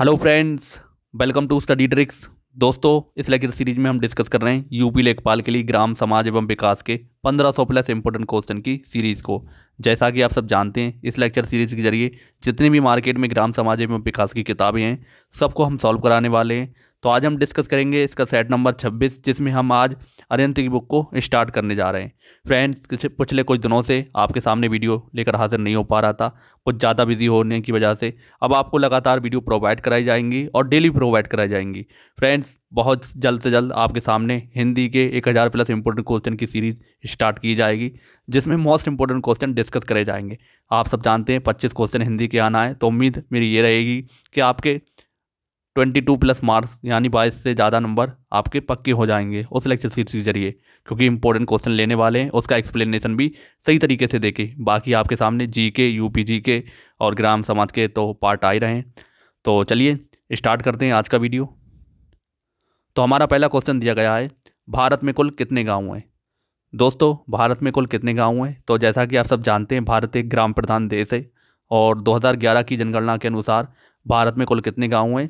hello friends welcome to study tricks दोस्तों इस lecture series में हम डिस्कस कर रहे हैं यूपी लेखपाल के लिए ग्राम समाज एवं विकास के 1500 प्लस इंपॉर्टेंट क्वेश्चन की सीरीज़ को जैसा कि आप सब जानते हैं इस लेक्चर सीरीज़ के जरिए जितने भी मार्केट में ग्राम समाज एवं विकास की किताबें हैं सबको हम सॉल्व कराने वाले हैं तो आज हम डिस्कस करेंगे इसका सेट नंबर 26 जिसमें हम आज अरियंत की बुक को स्टार्ट करने जा रहे हैं फ्रेंड्स पिछले कुछ दिनों से आपके सामने वीडियो लेकर हाजिर नहीं हो पा रहा था कुछ ज़्यादा बिजी होने की वजह से अब आपको लगातार वीडियो प्रोवाइड कराई जाएंगी और डेली प्रोवाइड कराई जाएंगी फ्रेंड्स बहुत जल्द से जल्द आपके सामने हिंदी के एक हज़ार प्लस इंपॉर्टेंट क्वेश्चन की सीरीज स्टार्ट की जाएगी जिसमें मोस्ट इंपॉर्टेंट क्वेश्चन डिस्कस करे जाएंगे आप सब जानते हैं पच्चीस क्वेश्चन हिंदी के आना है तो उम्मीद मेरी ये रहेगी कि आपके ट्वेंटी टू प्लस मार्क्स यानी बाईस से ज़्यादा नंबर आपके पक्के हो जाएंगे उस लेक्चर सीट के जरिए क्योंकि इंपॉर्टेंट क्वेश्चन लेने वाले हैं उसका एक्सप्लेनेशन भी सही तरीके से देखें बाकी आपके सामने जी के यू पी जी के और ग्राम समाज के तो पार्ट आ ही रहे हैं तो चलिए स्टार्ट करते हैं आज का वीडियो तो हमारा पहला क्वेश्चन दिया गया है भारत में कुल कितने गाँव हैं दोस्तों भारत में कुल कितने गाँव हैं तो जैसा कि आप सब जानते हैं भारत एक ग्राम प्रधान देश है और 2011 की जनगणना के अनुसार भारत में कुल कितने गाँव हैं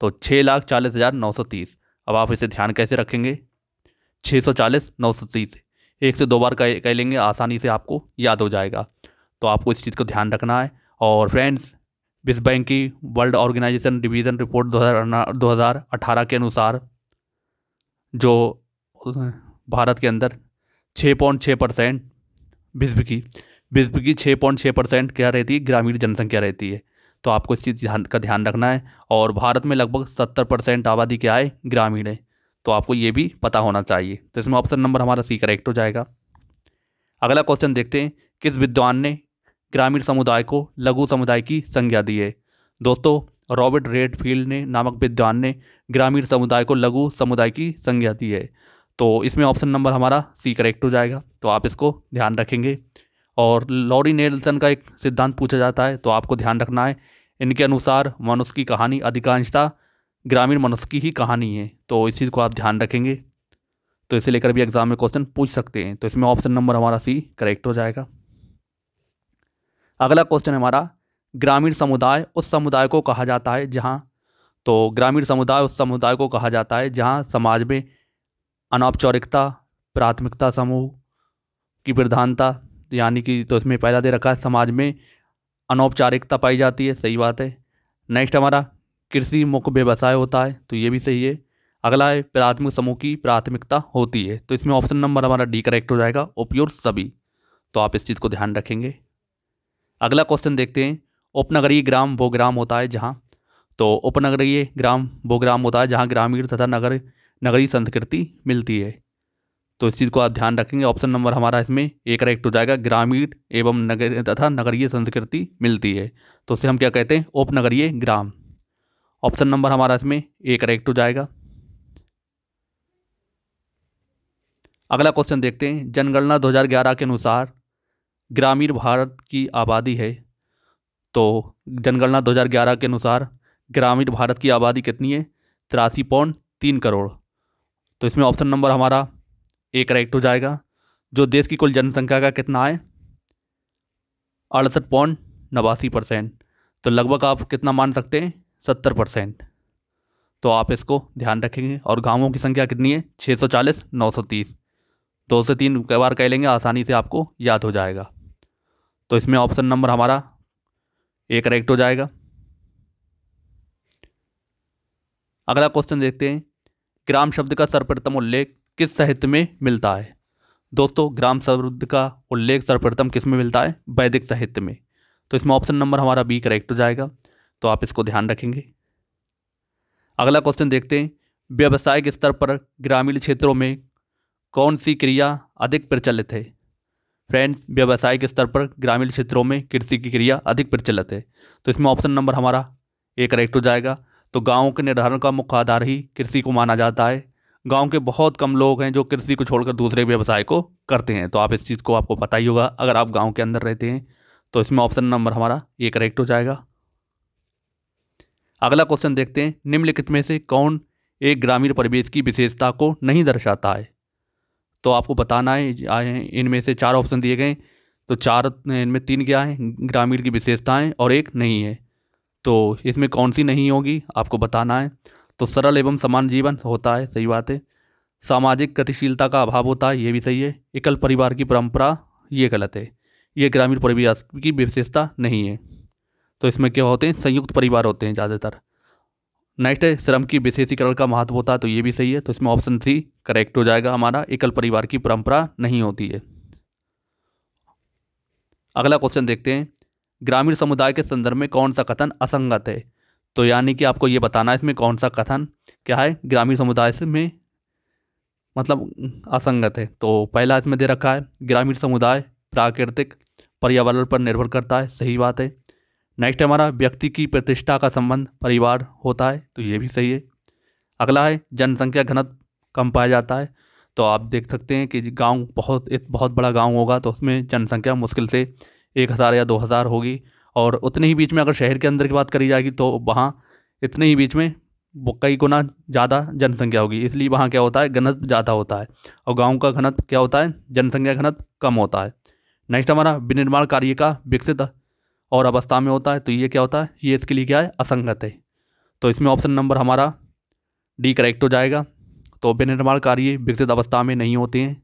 तो छः लाख चालीस हज़ार नौ सौ तीस अब आप इसे ध्यान कैसे रखेंगे छः सौ चालीस नौ सौ तीस एक से दो बार कह कह लेंगे आसानी से आपको याद हो जाएगा तो आपको इस चीज़ को ध्यान रखना है और फ्रेंड्स विश्व बैंक की वर्ल्ड ऑर्गेनाइजेशन डिवीज़न रिपोर्ट दो हज़ार अठारह के अनुसार जो भारत के अंदर छः पॉइंट छः परसेंट विश्व की विश्व की छः पॉइंट छः परसेंट क्या रहती है ग्रामीण जनसंख्या रहती है तो आपको इस चीज़ का ध्यान रखना है और भारत में लगभग सत्तर परसेंट आबादी क्या है ग्रामीण है तो आपको ये भी पता होना चाहिए तो इसमें ऑप्शन नंबर हमारा सी करेक्ट हो जाएगा अगला क्वेश्चन देखते हैं किस विद्वान ने ग्रामीण समुदाय को लघु समुदाय की संज्ञा दी है दोस्तों रॉबर्ट रेडफील्ड ने नामक विद्वान ने ग्रामीण समुदाय को लघु समुदाय की संज्ञा दी है तो इसमें ऑप्शन नंबर हमारा सी करेक्ट हो जाएगा तो आप इसको ध्यान रखेंगे और लॉरी नेल्सन का एक सिद्धांत पूछा जाता है तो आपको ध्यान रखना है इनके अनुसार मनुष्य की कहानी अधिकांशता ग्रामीण मनुष्य की ही कहानी है तो इस चीज़ को आप ध्यान रखेंगे तो इसे लेकर भी एग्जाम में क्वेश्चन पूछ सकते हैं तो इसमें ऑप्शन नंबर हमारा सी करेक्ट हो जाएगा अगला क्वेश्चन हमारा ग्रामीण समुदाय उस समुदाय को कहा जाता है जहाँ तो ग्रामीण समुदाय उस समुदाय को कहा जाता है जहाँ समाज में अनौपचारिकता प्राथमिकता समूह की प्रधानता यानी कि तो इसमें पहला दे रखा है समाज में अनौपचारिकता पाई जाती है सही बात है नेक्स्ट हमारा कृषि मुख्य व्यवसाय होता है तो ये भी सही है अगला है प्राथमिक समूह की प्राथमिकता होती है तो इसमें ऑप्शन नंबर हमारा डी करेक्ट हो जाएगा उपयोग सभी तो आप इस चीज़ को ध्यान रखेंगे अगला क्वेश्चन देखते हैं उपनगरीय ग्राम वो ग्राम होता है जहाँ तो उपनगरीय ग्राम वो ग्राम होता है जहाँ ग्रामीण तथा नगर नगरीय संस्कृति मिलती है तो इस चीज़ को आप ध्यान रखेंगे ऑप्शन नंबर हमारा इसमें एक करेक्ट हो तो जाएगा ग्रामीण एवं नगर तथा नगरीय संस्कृति मिलती है तो उसे हम क्या कहते हैं उपनगरीय ग्राम ऑप्शन नंबर हमारा इसमें एक करेक्ट हो तो जाएगा अगला क्वेश्चन देखते हैं जनगणना 2011 के अनुसार ग्रामीण भारत की आबादी है तो जनगणना 2011 के अनुसार ग्रामीण भारत की आबादी कितनी है तिरासी पॉइंट तीन करोड़ तो इसमें ऑप्शन नंबर हमारा ए करेक्ट हो जाएगा जो देश की कुल जनसंख्या का कितना है अड़सठ पॉइंट नवासी परसेंट तो लगभग आप कितना मान सकते हैं सत्तर परसेंट तो आप इसको ध्यान रखेंगे और गांवों की संख्या कितनी है छः सौ चालीस नौ सौ तीस दो से तीन कई बार कह लेंगे आसानी से आपको याद हो जाएगा तो इसमें ऑप्शन नंबर हमारा ए करेक्ट हो जाएगा अगला क्वेश्चन देखते हैं ग्राम शब्द का सर्वप्रथम उल्लेख किस साहित्य में मिलता है दोस्तों ग्राम शब्द का उल्लेख सर्वप्रथम किस में मिलता है वैदिक साहित्य में तो इसमें ऑप्शन नंबर हमारा बी करेक्ट हो जाएगा तो आप इसको ध्यान रखेंगे अगला क्वेश्चन देखते हैं व्यावसायिक स्तर पर ग्रामीण क्षेत्रों में कौन सी क्रिया अधिक प्रचलित है फ्रेंड्स व्यावसायिक स्तर पर ग्रामीण क्षेत्रों में कृषि की क्रिया अधिक प्रचलित है तो इसमें ऑप्शन नंबर हमारा ए करेक्ट हो जाएगा तो गाँव के निर्धारण का मुख्य आधार ही कृषि को माना जाता है गांव के बहुत कम लोग हैं जो कृषि को छोड़कर दूसरे व्यवसाय को करते हैं तो आप इस चीज़ को आपको पता ही होगा अगर आप गाँव के अंदर रहते हैं तो इसमें ऑप्शन नंबर हमारा ये करेक्ट हो जाएगा अगला क्वेश्चन देखते हैं निम्नलिखित में से कौन एक ग्रामीण परिवेश की विशेषता को नहीं दर्शाता है तो आपको बताना है आए हैं इनमें से चार ऑप्शन दिए गए तो चार इनमें तीन क्या हैं ग्रामीण की विशेषताएं और एक नहीं है तो इसमें कौन सी नहीं होगी आपको बताना है तो सरल एवं समान जीवन होता है सही बात है सामाजिक गतिशीलता का अभाव होता है ये भी सही है एकल परिवार की परंपरा ये गलत है ये ग्रामीण परिवार की विशेषता नहीं है तो इसमें क्या होते हैं संयुक्त परिवार होते हैं ज़्यादातर नेक्स्ट है श्रम की विशेषीकरण का महत्व होता है तो ये भी सही है तो इसमें ऑप्शन सी करेक्ट हो जाएगा हमारा एकल परिवार की परंपरा नहीं होती है अगला क्वेश्चन देखते हैं ग्रामीण समुदाय के संदर्भ में कौन सा कथन असंगत है तो यानी कि आपको ये बताना है इसमें कौन सा कथन क्या है ग्रामीण समुदाय में मतलब असंगत है तो पहला इसमें दे रखा है ग्रामीण समुदाय प्राकृतिक पर्यावरण पर निर्भर करता है सही बात है नेक्स्ट हमारा व्यक्ति की प्रतिष्ठा का संबंध परिवार होता है तो ये भी सही है अगला है जनसंख्या घनत्व कम पाया जाता है तो आप देख सकते हैं कि गांव बहुत एक बहुत बड़ा गांव होगा तो उसमें जनसंख्या मुश्किल से एक हज़ार या दो हज़ार होगी और उतने ही बीच में अगर शहर के अंदर की बात करी जाएगी तो वहाँ इतने ही बीच में कई गुना ज़्यादा जनसंख्या होगी इसलिए वहाँ क्या होता है घनत्व ज़्यादा होता है और गाँव का घनत्व क्या होता है जनसंख्या घनत्व कम होता है नेक्स्ट हमारा विनिर्माण कार्य का विकसित और अवस्था में होता है तो ये क्या होता है ये इसके लिए क्या है असंगत है तो इसमें ऑप्शन नंबर हमारा डी करेक्ट हो जाएगा तो विनिर्माण कार्य विकसित अवस्था में नहीं होते हैं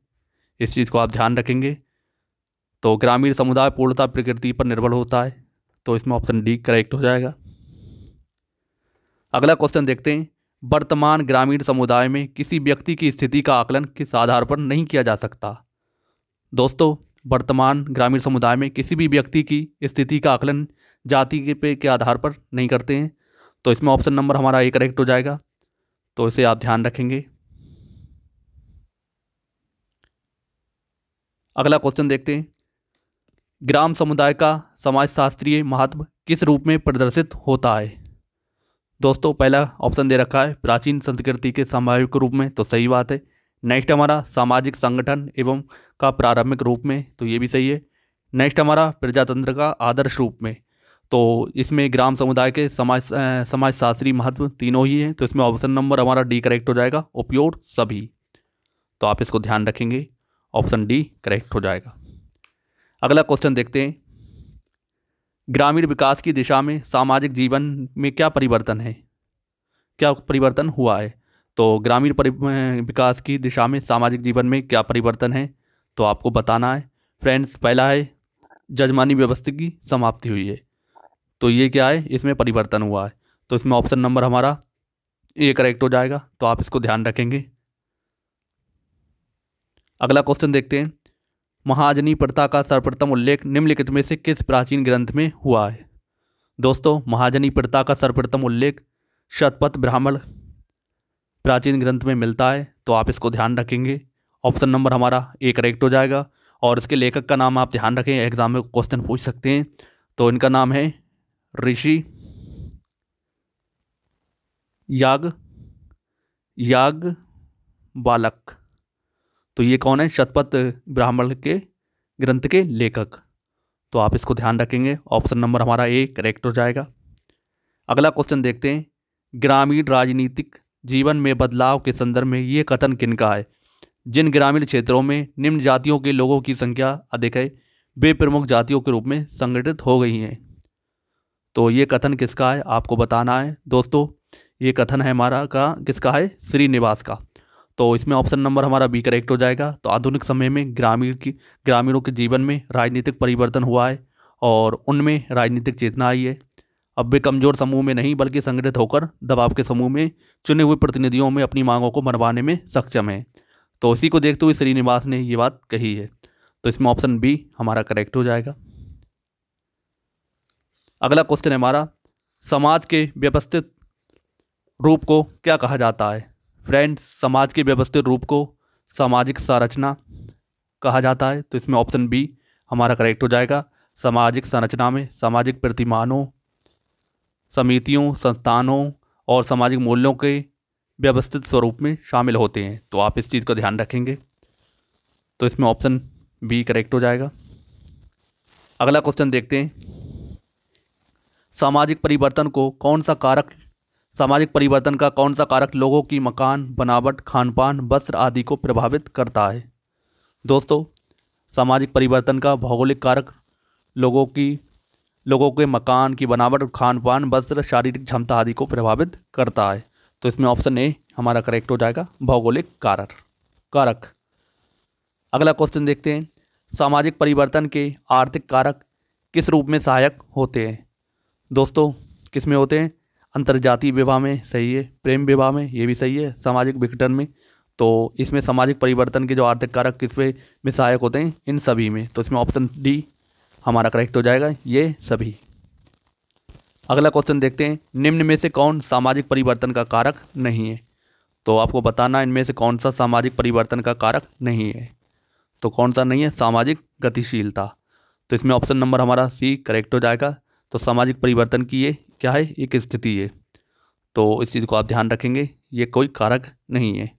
इस चीज़ को आप ध्यान रखेंगे तो ग्रामीण समुदाय पूर्णता प्रकृति पर निर्भर होता है तो इसमें ऑप्शन डी करेक्ट हो जाएगा अगला क्वेश्चन देखते हैं वर्तमान ग्रामीण समुदाय में किसी व्यक्ति की स्थिति का आकलन किस आधार पर नहीं किया जा सकता दोस्तों वर्तमान ग्रामीण समुदाय में किसी भी व्यक्ति की स्थिति का आकलन जाति के पे के आधार पर नहीं करते हैं तो इसमें ऑप्शन नंबर हमारा ए करेक्ट हो जाएगा तो इसे आप ध्यान रखेंगे अगला क्वेश्चन देखते हैं ग्राम समुदाय का समाजशास्त्रीय महत्व किस रूप में प्रदर्शित होता है दोस्तों पहला ऑप्शन दे रखा है प्राचीन संस्कृति के सामाजिक रूप में तो सही बात है नेक्स्ट हमारा सामाजिक संगठन एवं का प्रारंभिक रूप में तो ये भी सही है नेक्स्ट हमारा प्रजातंत्र का आदर्श रूप में तो इसमें ग्राम समुदाय के समाज समाजशास्त्री महत्व तीनों ही हैं तो इसमें ऑप्शन नंबर हमारा डी करेक्ट हो जाएगा उपयोग सभी तो आप इसको ध्यान रखेंगे ऑप्शन डी करेक्ट हो जाएगा अगला क्वेश्चन देखते हैं ग्रामीण विकास की दिशा में सामाजिक जीवन में क्या परिवर्तन है क्या परिवर्तन हुआ है तो ग्रामीण विकास की दिशा में सामाजिक जीवन में क्या परिवर्तन है तो आपको बताना है फ्रेंड्स पहला है जजमानी व्यवस्था की समाप्ति हुई है तो ये क्या है इसमें परिवर्तन हुआ है तो इसमें ऑप्शन नंबर हमारा ये करेक्ट हो जाएगा तो आप इसको ध्यान रखेंगे अगला क्वेश्चन देखते हैं महाजनी प्रथा का सर्वप्रथम उल्लेख निम्नलिखित में से किस प्राचीन ग्रंथ में हुआ है दोस्तों महाजनी प्रथा का सर्वप्रथम उल्लेख शतपथ ब्राह्मण प्राचीन ग्रंथ में मिलता है तो आप इसको ध्यान रखेंगे ऑप्शन नंबर हमारा ए करेक्ट हो जाएगा और इसके लेखक का नाम आप ध्यान रखें एग्जाम में क्वेश्चन पूछ सकते हैं तो इनका नाम है ऋषि याग याग बालक तो ये कौन है शतपथ ब्राह्मण के ग्रंथ के लेखक तो आप इसको ध्यान रखेंगे ऑप्शन नंबर हमारा ए करेक्ट हो जाएगा अगला क्वेश्चन देखते हैं ग्रामीण राजनीतिक जीवन में बदलाव के संदर्भ में ये कथन किन का है जिन ग्रामीण क्षेत्रों में निम्न जातियों के लोगों की संख्या अधिक है वे प्रमुख जातियों के रूप में संगठित हो गई हैं तो ये कथन किसका है आपको बताना है दोस्तों ये कथन है हमारा का किसका है श्रीनिवास का तो इसमें ऑप्शन नंबर हमारा बी करेक्ट हो जाएगा तो आधुनिक समय में ग्रामीण की ग्रामीणों के जीवन में राजनीतिक परिवर्तन हुआ है और उनमें राजनीतिक चेतना आई है अब वे कमजोर समूह में नहीं बल्कि संगठित होकर दबाव के समूह में चुने हुए प्रतिनिधियों में अपनी मांगों को मनवाने में सक्षम है तो उसी को देखते हुए श्रीनिवास ने ये बात कही है तो इसमें ऑप्शन बी हमारा करेक्ट हो जाएगा अगला क्वेश्चन है हमारा समाज के व्यवस्थित रूप को क्या कहा जाता है फ्रेंड्स समाज के व्यवस्थित रूप को सामाजिक संरचना कहा जाता है तो इसमें ऑप्शन बी हमारा करेक्ट हो जाएगा सामाजिक संरचना में सामाजिक प्रतिमानों समितियों संस्थानों और सामाजिक मूल्यों के व्यवस्थित स्वरूप में शामिल होते हैं तो आप इस चीज़ का ध्यान रखेंगे तो इसमें ऑप्शन बी करेक्ट हो जाएगा अगला क्वेश्चन देखते हैं सामाजिक परिवर्तन को कौन सा कारक सामाजिक परिवर्तन का कौन सा कारक लोगों की मकान बनावट खानपान वस्त्र आदि को प्रभावित करता है दोस्तों सामाजिक परिवर्तन का भौगोलिक कारक लोगों की लोगों के मकान की बनावट खान पान वस्त्र शारीरिक क्षमता आदि को प्रभावित करता है तो इसमें ऑप्शन ए हमारा करेक्ट हो जाएगा भौगोलिक कारक कारक अगला क्वेश्चन देखते हैं सामाजिक परिवर्तन के आर्थिक कारक किस रूप में सहायक होते हैं दोस्तों किस में होते हैं अंतर्जातीय विवाह में सही है प्रेम विवाह में ये भी सही है सामाजिक विघटन में तो इसमें सामाजिक परिवर्तन के जो आर्थिक कारक किस पे में सहायक होते हैं इन सभी में तो इसमें ऑप्शन डी हमारा करेक्ट हो जाएगा ये सभी अगला क्वेश्चन देखते हैं निम्न में से कौन सामाजिक परिवर्तन का कारक नहीं है तो आपको बताना इनमें से कौन सा सामाजिक परिवर्तन का कारक नहीं है तो कौन सा नहीं है सामाजिक गतिशीलता तो इसमें ऑप्शन नंबर हमारा सी करेक्ट हो जाएगा तो सामाजिक परिवर्तन की ये क्या है एक स्थिति है तो इस चीज़ को आप ध्यान रखेंगे ये कोई कारक नहीं है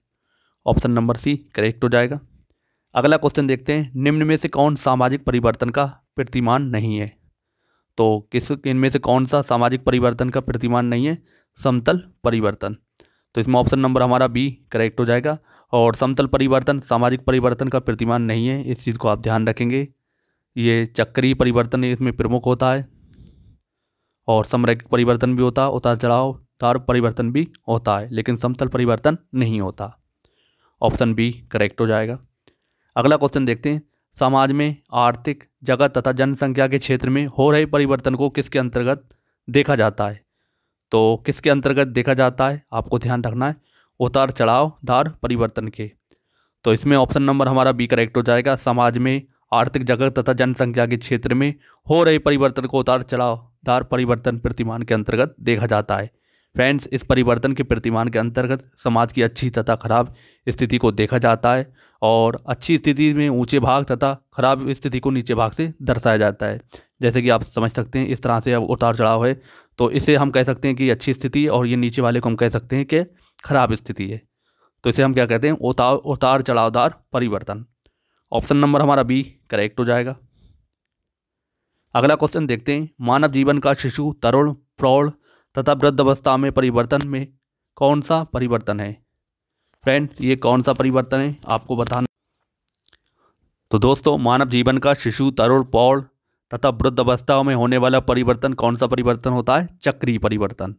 ऑप्शन नंबर सी करेक्ट हो जाएगा अगला क्वेश्चन देखते हैं निम्न में से कौन सामाजिक परिवर्तन का प्रतिमान नहीं है तो किस इनमें से कौन सा सामाजिक परिवर्तन का प्रतिमान नहीं है समतल परिवर्तन तो इसमें ऑप्शन नंबर हमारा बी करेक्ट हो जाएगा और समतल परिवर्तन सामाजिक परिवर्तन का प्रतिमान नहीं है इस चीज़ को आप ध्यान रखेंगे ये चक्रीय परिवर्तन इसमें प्रमुख होता है और समरैखिक परिवर्तन भी होता है उतार चढ़ाव तार परिवर्तन भी होता है लेकिन समतल परिवर्तन नहीं होता ऑप्शन बी करेक्ट हो जाएगा अगला क्वेश्चन देखते हैं समाज में आर्थिक जगत तथा जनसंख्या के क्षेत्र में हो रहे परिवर्तन को किसके अंतर्गत देखा जाता है तो किसके अंतर्गत देखा जाता है आपको ध्यान रखना है उतार चढ़ाव धार परिवर्तन के तो इसमें ऑप्शन नंबर हमारा बी करेक्ट हो जाएगा समाज में आर्थिक जगत तथा जनसंख्या के क्षेत्र में हो रहे परिवर्तन को उतार चढ़ाव दार परिवर्तन प्रतिमान के अंतर्गत देखा जाता है फ्रेंड्स इस परिवर्तन के प्रतिमान के अंतर्गत समाज की अच्छी तथा खराब स्थिति को देखा जाता है और अच्छी स्थिति में ऊंचे भाग तथा खराब स्थिति को नीचे भाग से दर्शाया जाता है जैसे कि आप समझ सकते हैं इस तरह से अब उतार चढ़ाव है तो इसे हम कह सकते हैं कि अच्छी स्थिति और ये नीचे वाले को हम कह सकते हैं कि खराब स्थिति है तो इसे हम क्या कहते हैं उतार उतार चढ़ावदार परिवर्तन ऑप्शन नंबर हमारा बी करेक्ट हो जाएगा अगला क्वेश्चन देखते हैं मानव जीवन का शिशु तरुण प्रौढ़ तथा वृद्ध अवस्था में परिवर्तन में कौन सा परिवर्तन है फ्रेंड ये कौन सा परिवर्तन है आपको बताना तो दोस्तों मानव जीवन का शिशु तरुण पौड़ तथा वृद्ध अवस्था में होने वाला परिवर्तन कौन सा परिवर्तन होता है चक्री परिवर्तन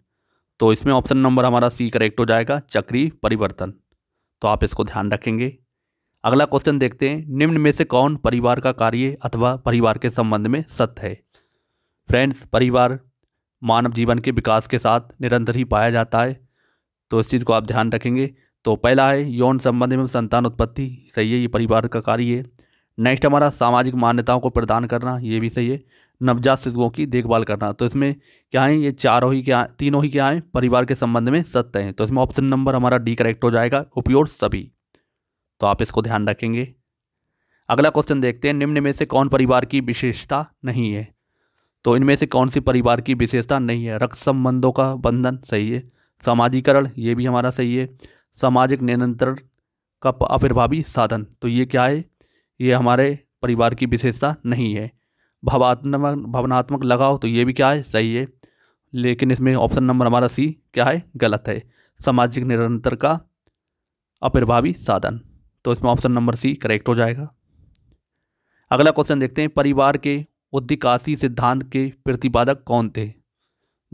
तो इसमें ऑप्शन नंबर हमारा सी करेक्ट हो जाएगा चक्री परिवर्तन तो आप इसको ध्यान रखेंगे अगला क्वेश्चन देखते हैं निम्न में से कौन परिवार का कार्य अथवा परिवार के संबंध में सत्य है फ्रेंड्स परिवार मानव जीवन के विकास के साथ निरंतर ही पाया जाता है तो इस चीज़ को आप ध्यान रखेंगे तो पहला है यौन संबंध एवं संतान उत्पत्ति सही है ये परिवार का कार्य है नेक्स्ट हमारा सामाजिक मान्यताओं को प्रदान करना ये भी सही है नवजात शिशुओं की देखभाल करना तो इसमें क्या है ये चारों ही क्या तीनों ही क्या है परिवार के संबंध में सत्य हैं तो इसमें ऑप्शन नंबर हमारा डी करेक्ट हो जाएगा उपयोग सभी तो आप इसको ध्यान रखेंगे अगला क्वेश्चन देखते हैं निम्न में से कौन परिवार की विशेषता नहीं है तो इनमें से कौन सी परिवार की विशेषता नहीं है रक्त संबंधों का बंधन सही है सामाजिकरण ये भी हमारा सही है सामाजिक नियंत्रण का अप्रभावी साधन तो ये क्या है ये हमारे परिवार की विशेषता नहीं है भावात्मक भावनात्मक लगाव तो ये भी क्या है सही है लेकिन इसमें ऑप्शन नंबर हमारा सी क्या है गलत है सामाजिक निरंतर का अपिर्भावी साधन तो इसमें ऑप्शन नंबर सी करेक्ट हो जाएगा अगला क्वेश्चन देखते हैं परिवार के उद्विकासी सिद्धांत के प्रतिपादक कौन थे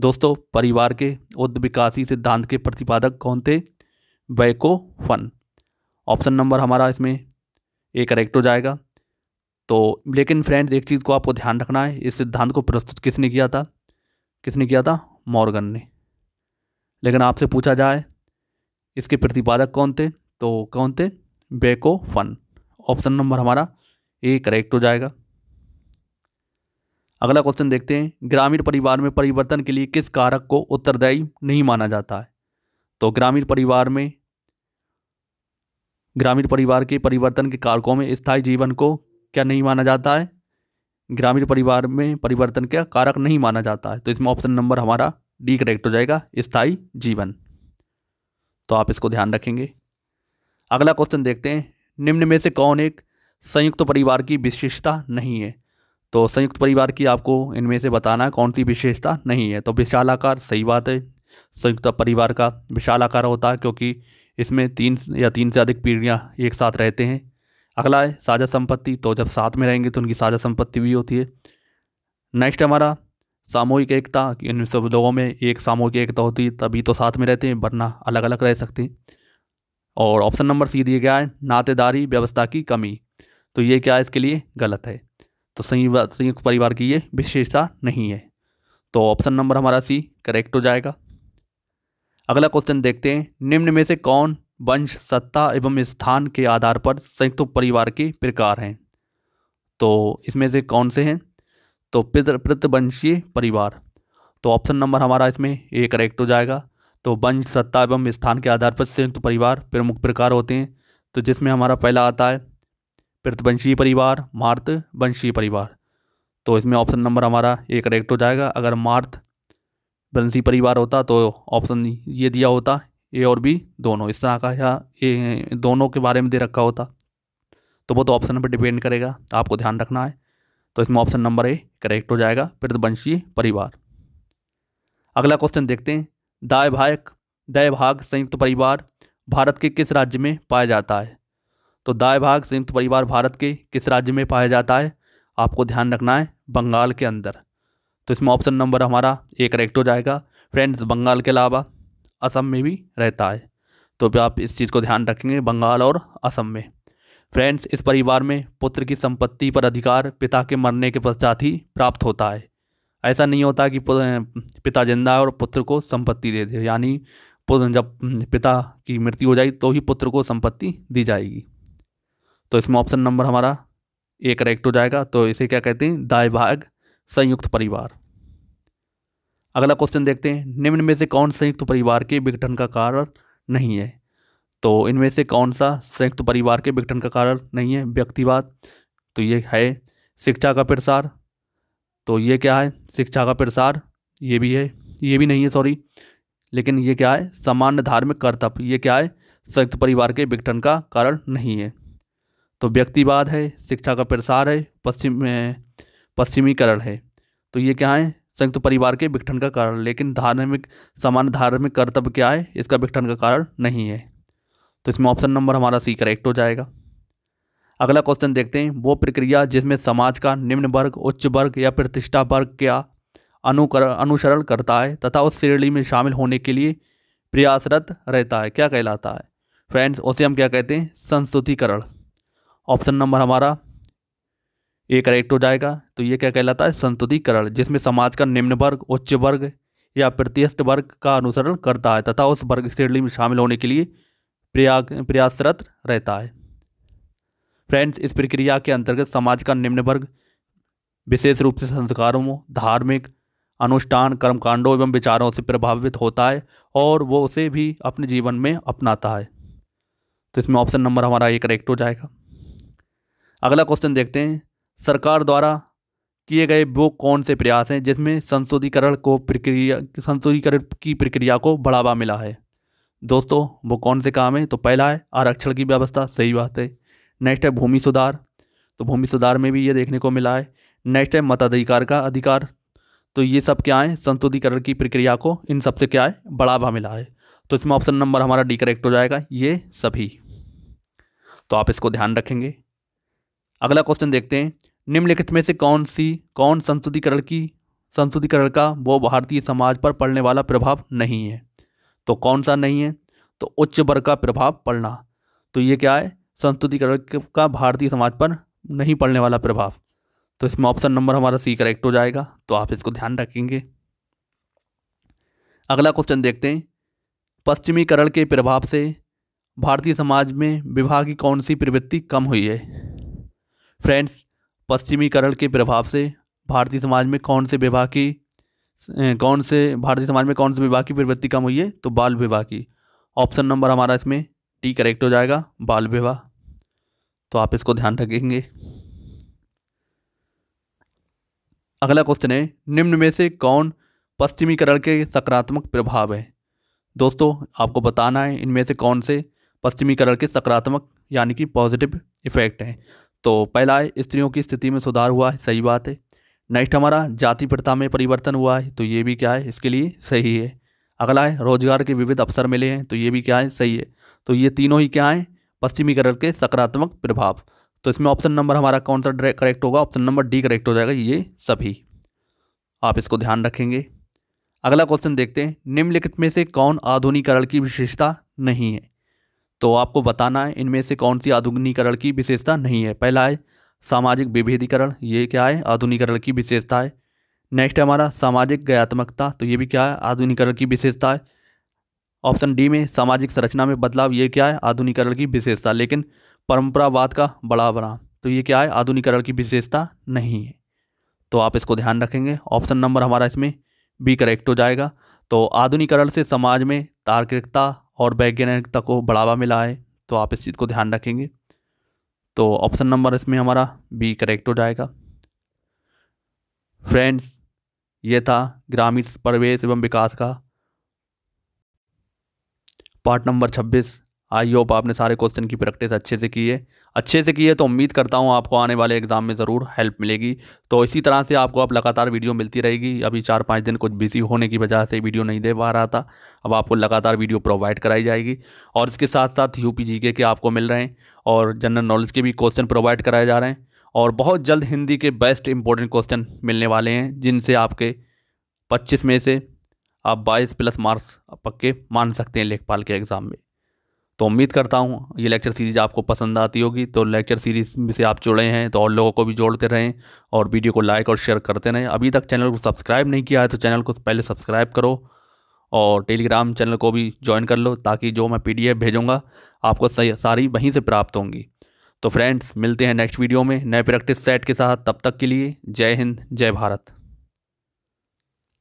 दोस्तों परिवार के उद्विकासी सिद्धांत के प्रतिपादक कौन थे बैको फन ऑप्शन नंबर हमारा इसमें ए करेक्ट हो जाएगा तो लेकिन फ्रेंड्स एक चीज़ को आपको ध्यान रखना है इस सिद्धांत को प्रस्तुत किसने किया था किसने किया था मॉर्गन ने लेकिन आपसे पूछा जाए इसके प्रतिपादक कौन थे तो कौन थे बेको फन ऑप्शन नंबर हमारा ए करेक्ट हो जाएगा अगला क्वेश्चन देखते हैं ग्रामीण परिवार में परिवर्तन के लिए किस कारक को उत्तरदायी नहीं माना जाता है तो ग्रामीण परिवार में ग्रामीण परिवार के परिवर्तन के कारकों में स्थायी जीवन को क्या नहीं माना जाता है ग्रामीण परिवार में परिवर्तन का कारक नहीं माना जाता है तो इसमें ऑप्शन नंबर हमारा डी करेक्ट हो जाएगा स्थायी जीवन तो आप इसको ध्यान रखेंगे अगला क्वेश्चन देखते हैं निम्न में से कौन एक संयुक्त परिवार की विशेषता नहीं है तो संयुक्त परिवार की आपको इनमें से बताना कौन सी विशेषता नहीं है तो विशाल आकार सही बात है संयुक्त परिवार का विशाल आकार होता है क्योंकि इसमें तीन या तीन से अधिक पीढ़ियाँ एक साथ रहते हैं अगला है साझा संपत्ति तो जब साथ में रहेंगे तो उनकी साझा संपत्ति भी होती है नेक्स्ट हमारा सामूहिक एकता इन सब लोगों में एक सामूहिक एकता होती है तभी तो साथ में रहते हैं वरना अलग अलग रह सकते हैं और ऑप्शन नंबर सी दिया गया है नातेदारी व्यवस्था की कमी तो ये क्या है इसके लिए गलत है तो संयुक्त संयुक्त परिवार की ये विशेषता नहीं है तो ऑप्शन नंबर हमारा सी करेक्ट हो जाएगा अगला क्वेश्चन देखते हैं निम्न में से कौन वंश सत्ता एवं स्थान के आधार पर संयुक्त परिवार के प्रकार हैं तो इसमें से कौन से हैं तो पितृ पितृवंशीय परिवार तो ऑप्शन नंबर हमारा इसमें ए करेक्ट हो जाएगा तो वंश सत्ता एवं स्थान के आधार पर संयुक्त परिवार प्रमुख प्रकार होते हैं तो जिसमें हमारा पहला आता है प्रतिवंशीय परिवार मार्त वंशीय परिवार तो इसमें ऑप्शन नंबर हमारा ये करेक्ट हो जाएगा अगर मार्त वंशी परिवार होता तो ऑप्शन ये दिया होता ए और बी दोनों इस तरह का या ए दोनों के बारे में दे रखा होता तो वो तो ऑप्शन पर डिपेंड करेगा आपको ध्यान रखना है तो इसमें ऑप्शन नंबर ए करेक्ट हो जाएगा प्रतिवंशीय परिवार अगला क्वेश्चन देखते हैं दायभाग दयभाग संयुक्त परिवार भारत के किस राज्य में पाया जाता है तो दायभाग संयुक्त परिवार भारत के किस राज्य में पाया जाता है आपको ध्यान रखना है बंगाल के अंदर तो इसमें ऑप्शन नंबर हमारा ए करेक्ट हो जाएगा फ्रेंड्स बंगाल के अलावा असम में भी रहता है तो भी आप इस चीज़ को ध्यान रखेंगे बंगाल और असम में फ्रेंड्स इस परिवार में पुत्र की संपत्ति पर अधिकार पिता के मरने के पश्चात ही प्राप्त होता है ऐसा नहीं होता कि पिता जिंदा है और पुत्र को संपत्ति दे दे यानी जब पिता की मृत्यु हो जाएगी तो ही पुत्र को संपत्ति दी जाएगी तो इसमें ऑप्शन नंबर हमारा ए करेक्ट हो जाएगा तो इसे क्या कहते हैं दाय भाग संयुक्त परिवार अगला क्वेश्चन देखते हैं निम्न में से कौन संयुक्त परिवार के विघटन का कारण नहीं है तो इनमें से कौन सा संयुक्त परिवार के विघटन का कारण नहीं है व्यक्तिवाद तो ये है शिक्षा का प्रसार तो ये क्या है शिक्षा का प्रसार ये भी है ये भी नहीं है सॉरी लेकिन ये क्या है सामान्य धार्मिक कर्तव्य ये क्या है संयुक्त परिवार के विघटन का कारण नहीं है तो व्यक्तिवाद है शिक्षा का प्रसार है पश्चिम पश्चिमीकरण है तो ये क्या है संयुक्त परिवार के विघटन का कारण लेकिन धार्मिक सामान्य धार्मिक कर्तव्य क्या है इसका विघटन का कारण नहीं है तो इसमें ऑप्शन नंबर हमारा सी करेक्ट हो जाएगा अगला क्वेश्चन देखते हैं वो प्रक्रिया जिसमें समाज का निम्न वर्ग उच्च वर्ग या प्रतिष्ठा वर्ग क्या अनुकर अनुसरण करता है तथा उस श्रेणी में शामिल होने के लिए प्रयासरत रहता है क्या कहलाता है फ्रेंड्स उसे हम क्या कहते हैं संस्तुतिकरण ऑप्शन नंबर हमारा ये करेक्ट हो जाएगा तो ये क्या कहलाता है संस्तुतिकरण जिसमें समाज का निम्न वर्ग उच्च वर्ग या प्रतिष्ठ वर्ग का अनुसरण करता है तथा उस वर्ग श्रेणी में शामिल होने के लिए प्रयाग प्रयासरत रहता है फ्रेंड्स इस प्रक्रिया के अंतर्गत समाज का निम्न वर्ग विशेष रूप से संस्कारों धार्मिक अनुष्ठान कर्मकांडों एवं विचारों से प्रभावित होता है और वो उसे भी अपने जीवन में अपनाता है तो इसमें ऑप्शन नंबर हमारा ये करेक्ट हो जाएगा अगला क्वेश्चन देखते हैं सरकार द्वारा किए गए वो कौन से प्रयास हैं जिसमें संशोधीकरण को प्रक्रिया संशोधीकरण की प्रक्रिया को बढ़ावा मिला है दोस्तों वो कौन से काम है तो पहला है आरक्षण की व्यवस्था सही बात है नेक्स्ट है भूमि सुधार तो भूमि सुधार में भी ये देखने को मिला है नेक्स्ट है मताधिकार का अधिकार तो ये सब क्या है संशोधीकरण की प्रक्रिया को इन सब से क्या है बढ़ावा मिला है तो इसमें ऑप्शन नंबर हमारा डी करेक्ट हो जाएगा ये सभी तो आप इसको ध्यान रखेंगे अगला क्वेश्चन देखते हैं निम्नलिखित में से कौन सी कौन संशुद्धिकरण की संशुद्धिकरण का वो भारतीय समाज पर पड़ने वाला प्रभाव नहीं है तो कौन सा नहीं है तो उच्च वर्ग का प्रभाव पड़ना तो ये क्या है संस्कृतिकरण का भारतीय समाज पर नहीं पड़ने वाला प्रभाव तो इसमें ऑप्शन नंबर हमारा सी करेक्ट हो जाएगा तो आप इसको ध्यान रखेंगे अगला क्वेश्चन देखते हैं पश्चिमीकरण के प्रभाव से भारतीय समाज में विवाह की कौन सी प्रवृत्ति कम हुई है फ्रेंड्स पश्चिमीकरण के प्रभाव से भारतीय समाज में कौन से विवाह की कौन से भारतीय समाज में कौन से विवाह की प्रवृत्ति कम हुई है तो बाल विवाह की ऑप्शन नंबर हमारा इसमें टी करेक्ट हो जाएगा बाल विवाह तो आप इसको ध्यान रखेंगे अगला क्वेश्चन है निम्न में से कौन पश्चिमीकरण के सकारात्मक प्रभाव है दोस्तों आपको बताना है इनमें से कौन से पश्चिमीकरण के सकारात्मक यानी कि पॉजिटिव इफेक्ट हैं तो पहला है स्त्रियों की स्थिति में सुधार हुआ है सही बात है नेक्स्ट हमारा जाति प्रथा में परिवर्तन हुआ है तो ये भी क्या है इसके लिए सही है अगला है रोजगार के विविध अवसर मिले हैं तो ये भी क्या है सही है तो ये तीनों ही क्या हैं पश्चिमीकरण के सकारात्मक प्रभाव तो इसमें ऑप्शन नंबर हमारा कौन सा करेक्ट होगा ऑप्शन नंबर डी करेक्ट हो जाएगा ये सभी आप इसको ध्यान रखेंगे अगला क्वेश्चन देखते हैं निम्नलिखित में से कौन आधुनिकरण की विशेषता नहीं है तो आपको बताना है इनमें से कौन सी आधुनिकरण की विशेषता नहीं है पहला है सामाजिक विभेदीकरण ये क्या है आधुनिकरण की विशेषता है नेक्स्ट हमारा सामाजिक गयात्मकता तो ये भी क्या है आधुनिकरण की विशेषता है ऑप्शन डी में सामाजिक संरचना में बदलाव ये क्या है आधुनिकरण की विशेषता लेकिन परंपरावाद का बड़ा बना तो ये क्या है आधुनिकरण की विशेषता नहीं है तो आप इसको ध्यान रखेंगे ऑप्शन नंबर हमारा इसमें बी करेक्ट हो जाएगा तो आधुनिकरण से समाज में तार्किकता और वैज्ञानिकता को बढ़ावा मिला है तो आप इस चीज़ को ध्यान रखेंगे तो ऑप्शन नंबर इसमें हमारा बी करेक्ट हो जाएगा फ्रेंड्स ये था ग्रामीण परिवेश एवं विकास का पार्ट नंबर छब्बीस आई होप आपने सारे क्वेश्चन की प्रैक्टिस अच्छे से की है अच्छे से की है तो उम्मीद करता हूँ आपको आने वाले एग्जाम में ज़रूर हेल्प मिलेगी तो इसी तरह से आपको अब लगातार वीडियो मिलती रहेगी अभी चार पाँच दिन कुछ बिजी होने की वजह से वीडियो नहीं दे पा रहा था अब आपको लगातार वीडियो प्रोवाइड कराई जाएगी और इसके साथ साथ यू पी के आपको मिल रहे हैं और जनरल नॉलेज के भी क्वेश्चन प्रोवाइड कराए जा रहे हैं और बहुत जल्द हिंदी के बेस्ट इंपॉर्टेंट क्वेश्चन मिलने वाले हैं जिनसे आपके पच्चीस में से आप बाईस प्लस मार्क्स पक्के मान सकते हैं लेखपाल के एग्ज़ाम में तो उम्मीद करता हूँ ये लेक्चर सीरीज़ आपको पसंद आती होगी तो लेक्चर सीरीज़ में से आप जुड़े हैं तो और लोगों को भी जोड़ते रहें और वीडियो को लाइक और शेयर करते रहें अभी तक चैनल को सब्सक्राइब नहीं किया है तो चैनल को पहले सब्सक्राइब करो और टेलीग्राम चैनल को भी ज्वाइन कर लो ताकि जो मैं पी भेजूँगा आपको सारी वहीं से प्राप्त होंगी तो फ्रेंड्स मिलते हैं नेक्स्ट वीडियो में नए प्रैक्टिस सेट के साथ तब तक के लिए जय हिंद जय भारत